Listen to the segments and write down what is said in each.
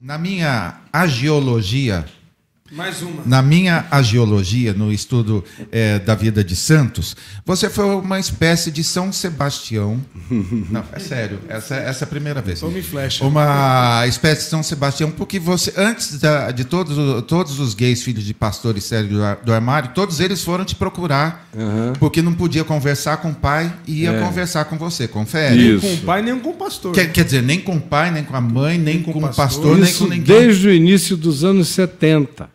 Na minha agiologia, mais uma. Na minha agiologia, no estudo é, da vida de santos, você foi uma espécie de São Sebastião. Não, é sério, essa, essa é a primeira vez. Tome flecha. Uma espécie de São Sebastião, porque você, antes da, de todos, todos os gays, filhos de pastores sérios do, do armário, todos eles foram te procurar, uhum. porque não podia conversar com o pai e ia é. conversar com você, confere. Isso. Nem com o pai, nem com o pastor. Quer, quer dizer, nem com o pai, nem com a mãe, nem, nem com, com, o pastor, pastor nem com ninguém. Desde o início dos anos 70.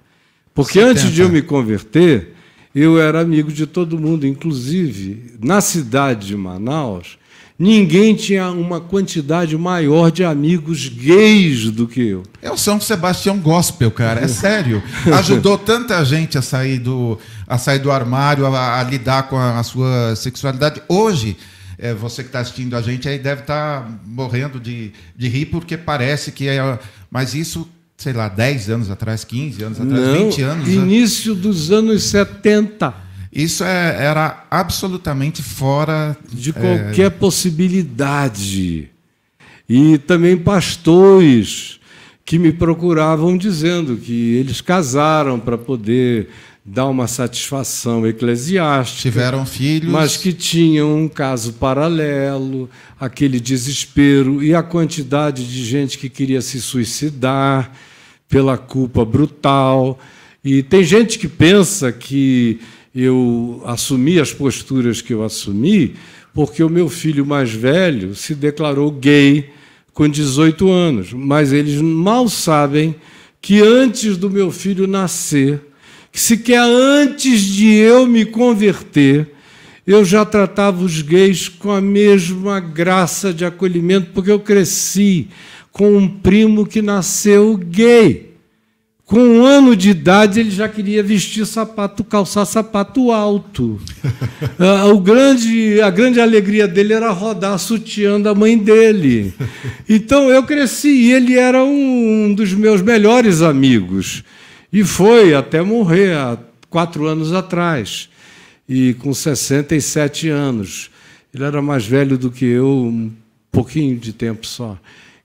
Porque 70. antes de eu me converter, eu era amigo de todo mundo, inclusive na cidade de Manaus, ninguém tinha uma quantidade maior de amigos gays do que eu. É o São Sebastião Gospel, cara, é sério. Ajudou tanta gente a sair do, a sair do armário, a, a lidar com a, a sua sexualidade. Hoje, é, você que está assistindo a gente aí deve estar tá morrendo de, de rir, porque parece que é. Mas isso sei lá, 10 anos atrás, 15 anos atrás, Não, 20 anos. Né? Início né? dos anos 70. Isso é, era absolutamente fora de é, qualquer é... possibilidade. E também pastores que me procuravam dizendo que eles casaram para poder dar uma satisfação eclesiástica. Tiveram filhos. Mas que tinham um caso paralelo, aquele desespero e a quantidade de gente que queria se suicidar pela culpa brutal. E tem gente que pensa que eu assumi as posturas que eu assumi porque o meu filho mais velho se declarou gay com 18 anos, mas eles mal sabem que antes do meu filho nascer, que sequer antes de eu me converter, eu já tratava os gays com a mesma graça de acolhimento, porque eu cresci com um primo que nasceu gay. Com um ano de idade, ele já queria vestir sapato, calçar sapato alto. uh, grande, a grande alegria dele era rodar sutiã da mãe dele. Então eu cresci e ele era um dos meus melhores amigos. E foi até morrer há quatro anos atrás e com 67 anos. Ele era mais velho do que eu, um pouquinho de tempo só.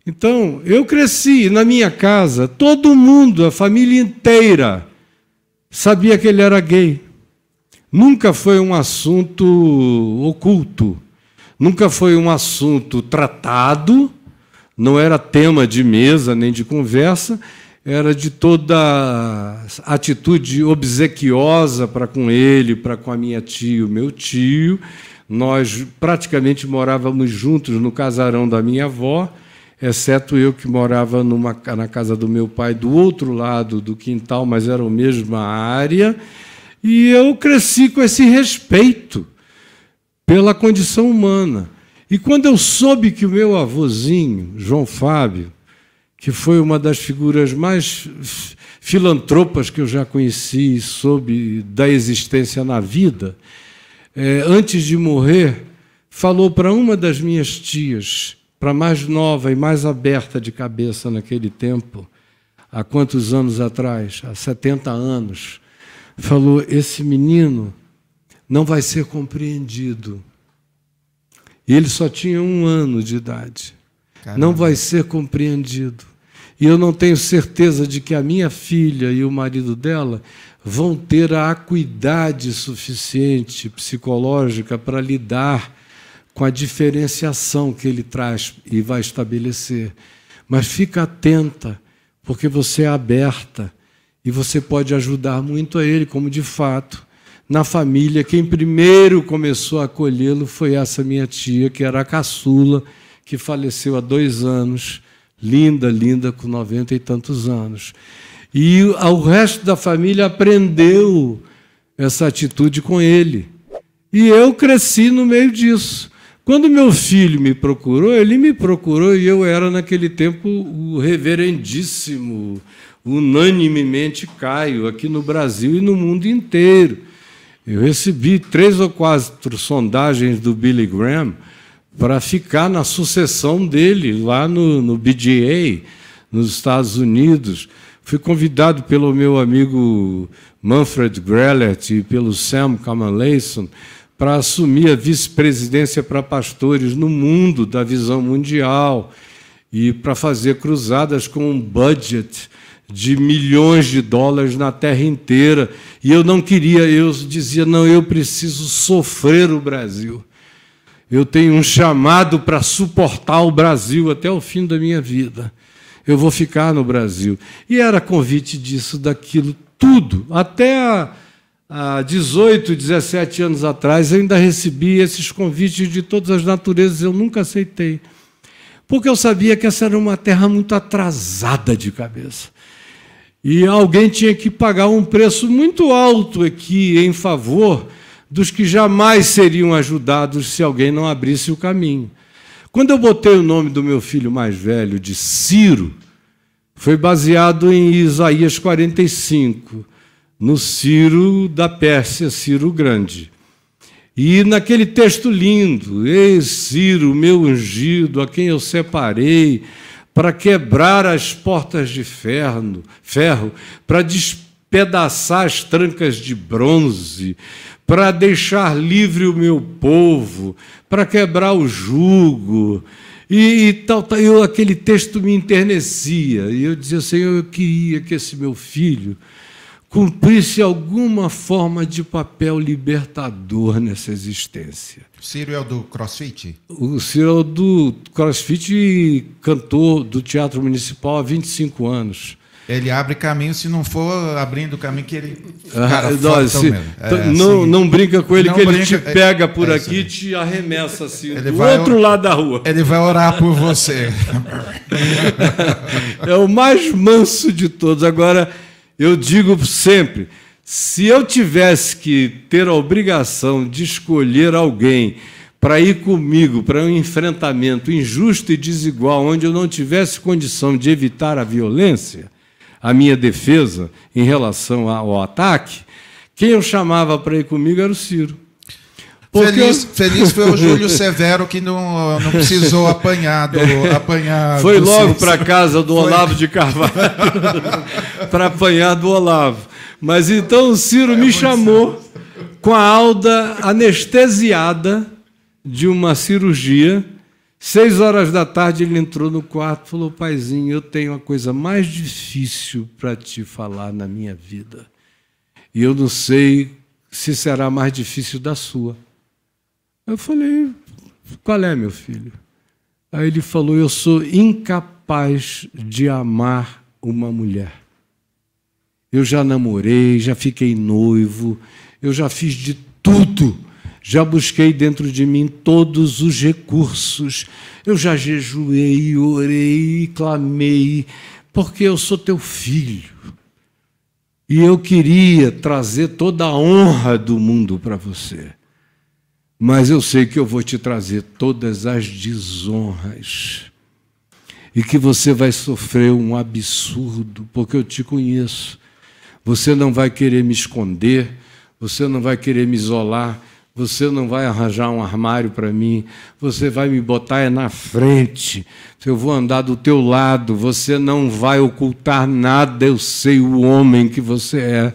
Então, eu cresci na minha casa, todo mundo, a família inteira, sabia que ele era gay. Nunca foi um assunto oculto, nunca foi um assunto tratado, não era tema de mesa nem de conversa, era de toda atitude obsequiosa para com ele, para com a minha tia, o meu tio. Nós praticamente morávamos juntos no casarão da minha avó, exceto eu que morava numa, na casa do meu pai do outro lado do quintal, mas era a mesma área. E eu cresci com esse respeito pela condição humana. E quando eu soube que o meu avôzinho, João Fábio, que foi uma das figuras mais filantropas que eu já conheci e soube da existência na vida, é, antes de morrer, falou para uma das minhas tias, para a mais nova e mais aberta de cabeça naquele tempo, há quantos anos atrás? Há 70 anos. Falou: esse menino não vai ser compreendido. E ele só tinha um ano de idade. Caramba. Não vai ser compreendido. E eu não tenho certeza de que a minha filha e o marido dela vão ter a acuidade suficiente psicológica para lidar com a diferenciação que ele traz e vai estabelecer. Mas fica atenta, porque você é aberta e você pode ajudar muito a ele, como de fato, na família, quem primeiro começou a acolhê-lo foi essa minha tia, que era a caçula, que faleceu há dois anos linda, linda, com noventa e tantos anos. E o resto da família aprendeu essa atitude com ele. E eu cresci no meio disso. Quando meu filho me procurou, ele me procurou e eu era, naquele tempo, o reverendíssimo, unanimemente Caio, aqui no Brasil e no mundo inteiro. Eu recebi três ou quatro sondagens do Billy Graham para ficar na sucessão dele lá no, no BGA, nos Estados Unidos. Fui convidado pelo meu amigo Manfred Grellert e pelo Sam Kamalason para assumir a vice-presidência para pastores no mundo da visão mundial e para fazer cruzadas com um budget de milhões de dólares na terra inteira. E eu não queria, eu dizia, não, eu preciso sofrer o Brasil. Eu tenho um chamado para suportar o Brasil até o fim da minha vida. Eu vou ficar no Brasil. E era convite disso, daquilo, tudo. Até há 18, 17 anos atrás, eu ainda recebi esses convites de todas as naturezas, eu nunca aceitei. Porque eu sabia que essa era uma terra muito atrasada de cabeça. E alguém tinha que pagar um preço muito alto aqui em favor dos que jamais seriam ajudados se alguém não abrisse o caminho. Quando eu botei o nome do meu filho mais velho de Ciro, foi baseado em Isaías 45, no Ciro da Pérsia, Ciro Grande. E naquele texto lindo, ei Ciro, meu ungido, a quem eu separei para quebrar as portas de ferro, ferro para despedaçar as trancas de bronze, para deixar livre o meu povo, para quebrar o jugo. E, e tal, tal, eu, aquele texto me enternecia. E eu dizia, Senhor, eu queria que esse meu filho cumprisse alguma forma de papel libertador nessa existência. O Ciro é o do crossfit? O Ciro é o do crossfit e cantor do Teatro Municipal há 25 anos ele abre caminho, se não for abrindo o caminho que ele. Cara, não, então se, então, é, não, assim, não, brinca com ele, que brinca, ele te é, pega é por é, aqui e te arremessa assim, ele do vai, outro lado da rua. Ele vai orar por você. é o mais manso de todos. Agora, eu digo sempre: se eu tivesse que ter a obrigação de escolher alguém para ir comigo para um enfrentamento injusto e desigual, onde eu não tivesse condição de evitar a violência, a minha defesa em relação ao ataque, quem eu chamava para ir comigo era o Ciro. Porque... Feliz, feliz foi o Júlio Severo que não, não precisou apanhar. Do, apanhar foi logo para casa do foi. Olavo de Carvalho para apanhar do Olavo. Mas então o Ciro é me chamou certo. com a Alda anestesiada de uma cirurgia Seis horas da tarde ele entrou no quarto e falou: Paizinho, eu tenho a coisa mais difícil para te falar na minha vida. E eu não sei se será mais difícil da sua. Eu falei: Qual é, meu filho? Aí ele falou: Eu sou incapaz de amar uma mulher. Eu já namorei, já fiquei noivo, eu já fiz de tudo já busquei dentro de mim todos os recursos. Eu já jejuei, orei, clamei, porque eu sou teu filho. E eu queria trazer toda a honra do mundo para você. Mas eu sei que eu vou te trazer todas as desonras. E que você vai sofrer um absurdo, porque eu te conheço. Você não vai querer me esconder, você não vai querer me isolar, você não vai arranjar um armário para mim, você vai me botar é na frente. Eu vou andar do teu lado, você não vai ocultar nada, eu sei o homem que você é.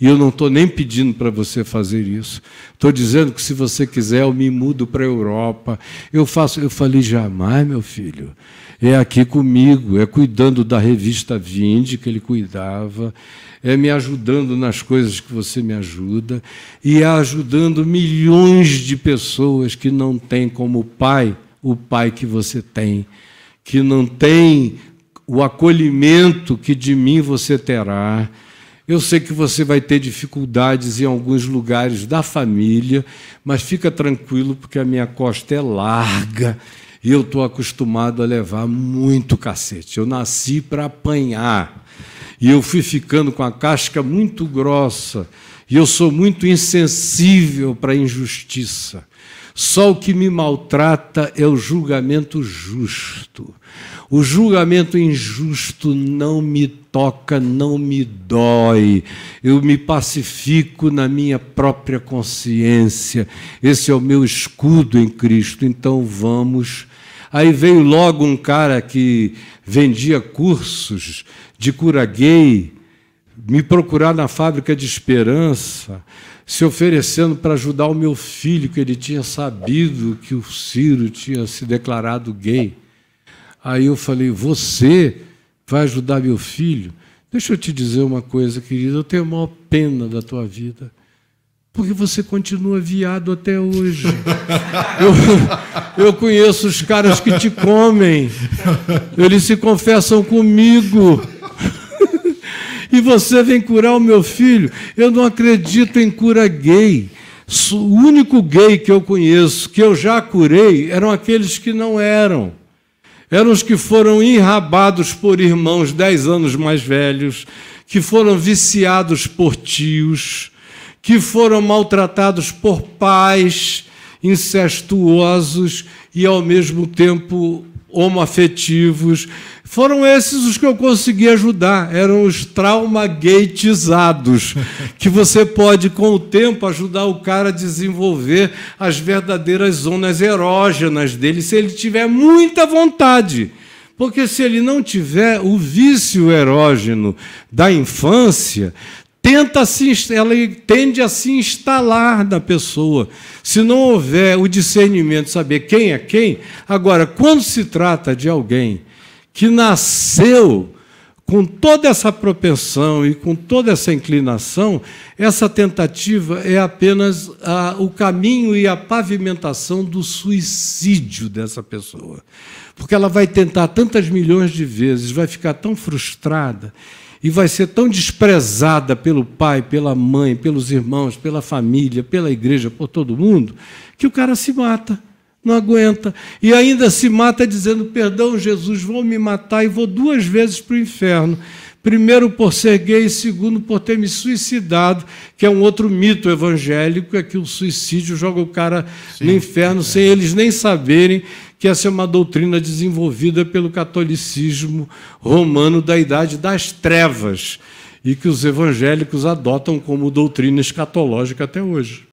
E eu não estou nem pedindo para você fazer isso. Estou dizendo que se você quiser, eu me mudo para a Europa. Eu faço. Eu falei, jamais, meu filho é aqui comigo, é cuidando da revista Vinde, que ele cuidava, é me ajudando nas coisas que você me ajuda, e é ajudando milhões de pessoas que não têm como pai o pai que você tem, que não tem o acolhimento que de mim você terá. Eu sei que você vai ter dificuldades em alguns lugares da família, mas fica tranquilo, porque a minha costa é larga e eu estou acostumado a levar muito cacete. Eu nasci para apanhar. E eu fui ficando com a casca muito grossa. E eu sou muito insensível para a injustiça. Só o que me maltrata é o julgamento justo. O julgamento injusto não me toca, não me dói. Eu me pacifico na minha própria consciência. Esse é o meu escudo em Cristo. Então vamos. Aí veio logo um cara que vendia cursos de cura gay, me procurar na fábrica de esperança se oferecendo para ajudar o meu filho, que ele tinha sabido que o Ciro tinha se declarado gay. Aí eu falei: Você vai ajudar meu filho? Deixa eu te dizer uma coisa, querida, eu tenho a maior pena da tua vida. Porque você continua viado até hoje. Eu, eu conheço os caras que te comem. Eles se confessam comigo e você vem curar o meu filho. Eu não acredito em cura gay. O único gay que eu conheço, que eu já curei, eram aqueles que não eram. Eram os que foram enrabados por irmãos dez anos mais velhos, que foram viciados por tios, que foram maltratados por pais incestuosos e, ao mesmo tempo, homoafetivos foram esses os que eu consegui ajudar, eram os traumagateizados que você pode, com o tempo, ajudar o cara a desenvolver as verdadeiras zonas erógenas dele, se ele tiver muita vontade. Porque se ele não tiver o vício erógeno da infância, tenta se, ela tende a se instalar na pessoa. Se não houver o discernimento, saber quem é quem, agora, quando se trata de alguém que nasceu com toda essa propensão e com toda essa inclinação, essa tentativa é apenas a, o caminho e a pavimentação do suicídio dessa pessoa. Porque ela vai tentar tantas milhões de vezes, vai ficar tão frustrada e vai ser tão desprezada pelo pai, pela mãe, pelos irmãos, pela família, pela igreja, por todo mundo, que o cara se mata não aguenta. E ainda se mata dizendo: Perdão, Jesus, vou me matar e vou duas vezes para o inferno. Primeiro, por ser gay, segundo, por ter me suicidado, que é um outro mito evangélico, é que o suicídio joga o cara Sim, no inferno é. sem eles nem saberem que essa é uma doutrina desenvolvida pelo catolicismo romano da Idade das Trevas e que os evangélicos adotam como doutrina escatológica até hoje.